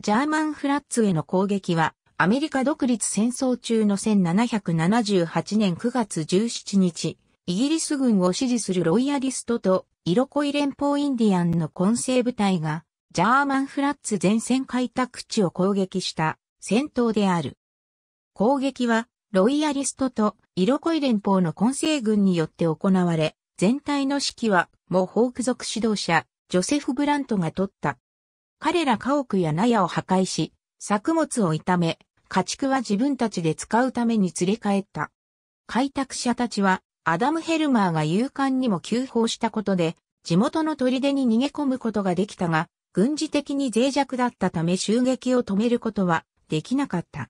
ジャーマンフラッツへの攻撃は、アメリカ独立戦争中の1778年9月17日、イギリス軍を支持するロイヤリストと、イロコイ連邦インディアンの混成部隊が、ジャーマンフラッツ前線開拓地を攻撃した戦闘である。攻撃は、ロイヤリストとイロコイ連邦の混成軍によって行われ、全体の指揮は、モホーク族指導者、ジョセフ・ブラントが取った。彼ら家屋や納屋を破壊し、作物を痛め、家畜は自分たちで使うために連れ帰った。開拓者たちは、アダム・ヘルマーが勇敢にも急報したことで、地元の砦に逃げ込むことができたが、軍事的に脆弱だったため襲撃を止めることはできなかった。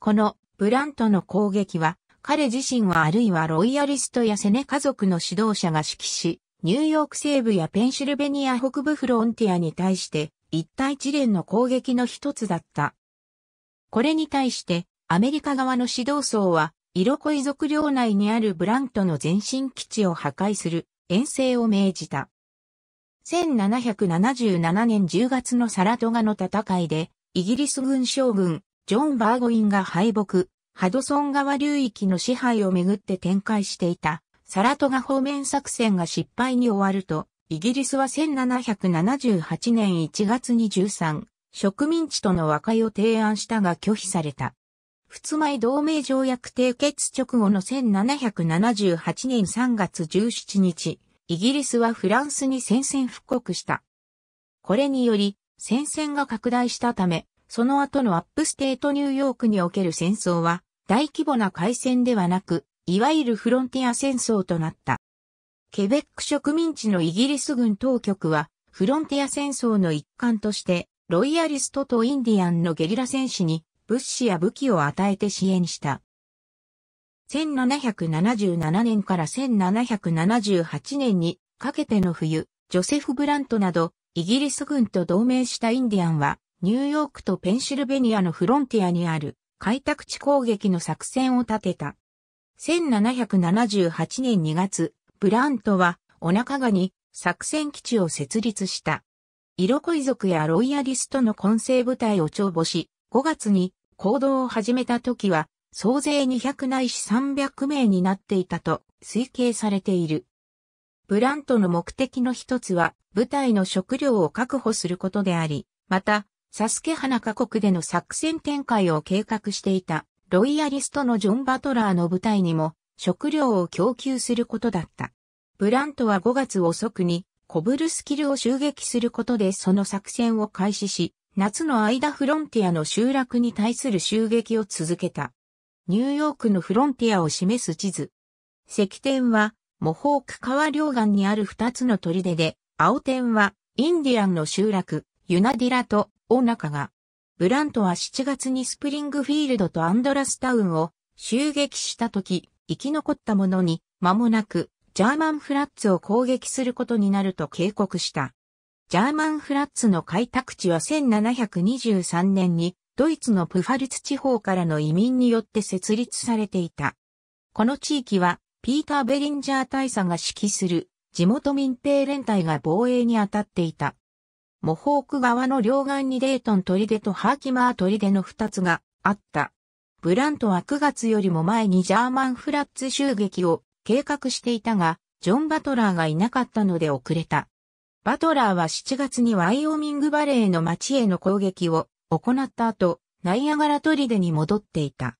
このブラントの攻撃は、彼自身はあるいはロイヤリストやセネ家族の指導者が指揮し、ニューヨーク西部やペンシルベニア北部フロンティアに対して一帯一連の攻撃の一つだった。これに対してアメリカ側の指導層は色恋族領内にあるブラントの前進基地を破壊する遠征を命じた。1777年10月のサラトガの戦いで、イギリス軍将軍、ジョン・バーゴインが敗北、ハドソン川流域の支配をめぐって展開していたサラトガ方面作戦が失敗に終わると、イギリスは1778年1月23、植民地との和解を提案したが拒否された。仏前同盟条約締結直後の1778年3月17日、イギリスはフランスに宣戦復刻した。これにより、戦線が拡大したため、その後のアップステートニューヨークにおける戦争は、大規模な海戦ではなく、いわゆるフロンティア戦争となった。ケベック植民地のイギリス軍当局は、フロンティア戦争の一環として、ロイヤリストとインディアンのゲリラ戦士に物資や武器を与えて支援した。1777年から1778年にかけての冬、ジョセフ・ブラントなど、イギリス軍と同盟したインディアンは、ニューヨークとペンシルベニアのフロンティアにある開拓地攻撃の作戦を立てた。1778年2月、ブラントは、お腹がに作戦基地を設立した。色恋族やロイヤリストの混成部隊を帳簿し、5月に行動を始めた時は、総勢200ないし300名になっていたと推計されている。ブラントの目的の一つは、部隊の食料を確保することであり、また、サスケ花各国での作戦展開を計画していた。ロイヤリストのジョン・バトラーの部隊にも食料を供給することだった。ブラントは5月遅くにコブルスキルを襲撃することでその作戦を開始し、夏の間フロンティアの集落に対する襲撃を続けた。ニューヨークのフロンティアを示す地図。石点は、モホーク川両岸にある2つの砦で、青点は、インディアンの集落、ユナディラと、オナカが、ブラントは7月にスプリングフィールドとアンドラスタウンを襲撃した時、生き残った者に間もなくジャーマンフラッツを攻撃することになると警告した。ジャーマンフラッツの開拓地は1723年にドイツのプファルツ地方からの移民によって設立されていた。この地域はピーター・ベリンジャー大佐が指揮する地元民兵連隊が防衛に当たっていた。モホーク側の両岸にレイトン砦とハーキマー砦の二つがあった。ブラントは9月よりも前にジャーマンフラッツ襲撃を計画していたが、ジョン・バトラーがいなかったので遅れた。バトラーは7月にワイオミングバレーの町への攻撃を行った後、ナイアガラ砦に戻っていた。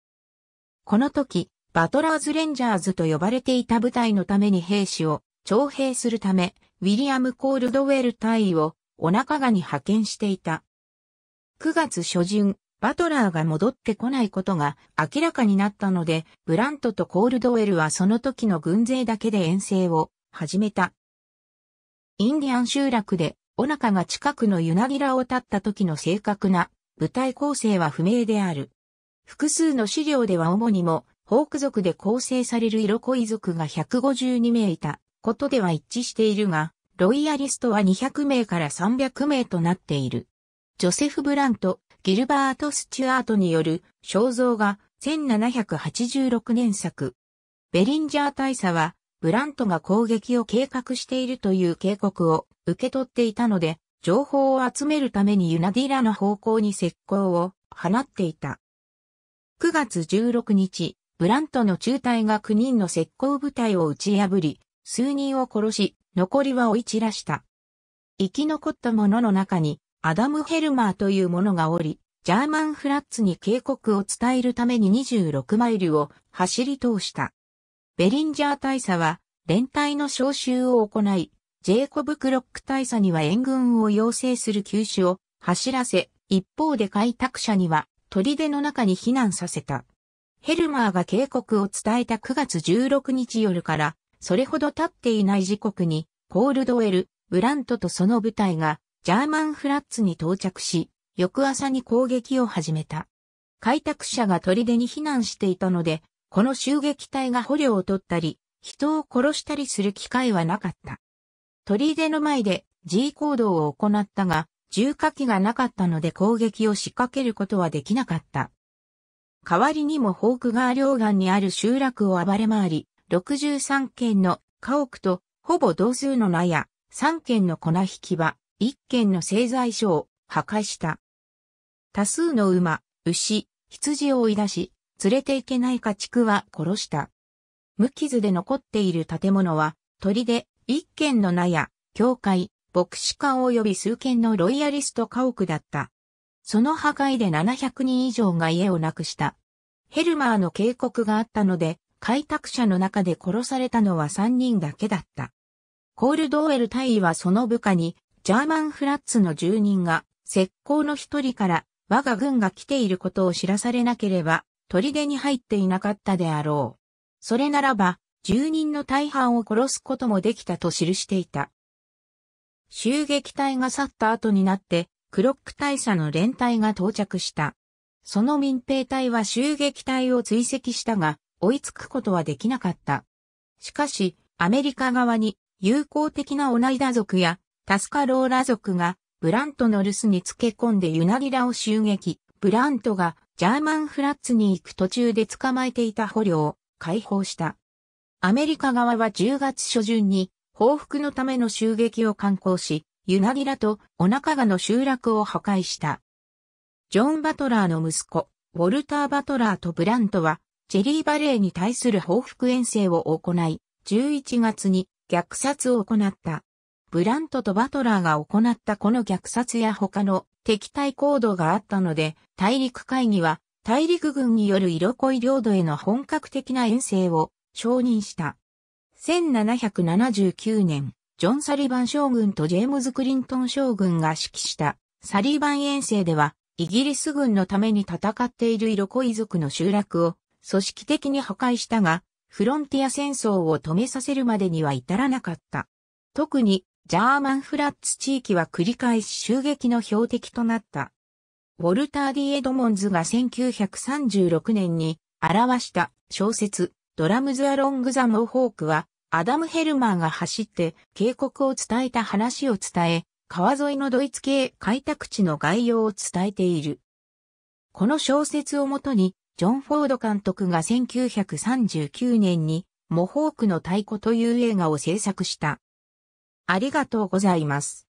この時、バトラーズ・レンジャーズと呼ばれていた部隊のために兵士を徴兵するため、ウィリアム・コールドウェル隊をお腹がに派遣していた。9月初旬、バトラーが戻ってこないことが明らかになったので、ブラントとコールドウェルはその時の軍勢だけで遠征を始めた。インディアン集落で、お腹が近くのユナギラを立った時の正確な部隊構成は不明である。複数の資料では主にも、ホーク族で構成されるイロコイ族が152名いたことでは一致しているが、ロイヤリストは200名から300名となっている。ジョセフ・ブラント、ギルバート・スチュアートによる肖像画1786年作。ベリンジャー大佐は、ブラントが攻撃を計画しているという警告を受け取っていたので、情報を集めるためにユナディラの方向に石膏を放っていた。9月16日、ブラントの中隊が9人の石膏部隊を打ち破り、数人を殺し、残りは追い散らした。生き残った者の中に、アダム・ヘルマーという者がおり、ジャーマンフラッツに警告を伝えるために26マイルを走り通した。ベリンジャー大佐は、連隊の招集を行い、ジェイコブ・クロック大佐には援軍を要請する急所を走らせ、一方で開拓者には砦の中に避難させた。ヘルマーが警告を伝えた9月16日夜からそれほど経っていない時刻に、コールドウェル、ブラントとその部隊が、ジャーマンフラッツに到着し、翌朝に攻撃を始めた。開拓者が砦に避難していたので、この襲撃隊が捕虜を取ったり、人を殺したりする機会はなかった。砦の前で G 行動を行ったが、重火器がなかったので攻撃を仕掛けることはできなかった。代わりにもホークガー両岸にある集落を暴れ回り、63件の家屋とほぼ同数の納屋、3件の粉引き場、1件の製材所を破壊した。多数の馬、牛、羊を追い出し、連れていけない家畜は殺した。無傷で残っている建物は、鳥で1軒の納屋、教会、牧師館及び数件のロイヤリスト家屋だった。その破壊で700人以上が家をなくした。ヘルマーの警告があったので、開拓者の中で殺されたのは3人だけだった。コールドウェル大尉はその部下に、ジャーマンフラッツの住人が、石膏の一人から我が軍が来ていることを知らされなければ、砦に入っていなかったであろう。それならば、住人の大半を殺すこともできたと記していた。襲撃隊が去った後になって、クロック大佐の連隊が到着した。その民兵隊は襲撃隊を追跡したが、追いつくことはできなかった。しかし、アメリカ側に友好的なオナイダ族やタスカローラ族がブラントの留守につけ込んでユナギラを襲撃。ブラントがジャーマンフラッツに行く途中で捕まえていた捕虜を解放した。アメリカ側は10月初旬に報復のための襲撃を敢行し、ユナギラとオナカガの集落を破壊した。ジョン・バトラーの息子、ウォルター・バトラーとブラントはチェリーバレーに対する報復遠征を行い、11月に虐殺を行った。ブラントとバトラーが行ったこの虐殺や他の敵対行動があったので、大陸会議は大陸軍による色恋領土への本格的な遠征を承認した。1779年、ジョン・サリバン将軍とジェームズ・クリントン将軍が指揮したサリバン遠征では、イギリス軍のために戦っている色恋族の集落を組織的に破壊したが、フロンティア戦争を止めさせるまでには至らなかった。特に、ジャーマンフラッツ地域は繰り返し襲撃の標的となった。ウォルター・ディ・エドモンズが1936年に表した小説、ドラムズ・アロング・ザ・モーホークは、アダム・ヘルマーが走って警告を伝えた話を伝え、川沿いのドイツ系開拓地の概要を伝えている。この小説をもとに、ジョン・フォード監督が1939年にモホークの太鼓という映画を制作した。ありがとうございます。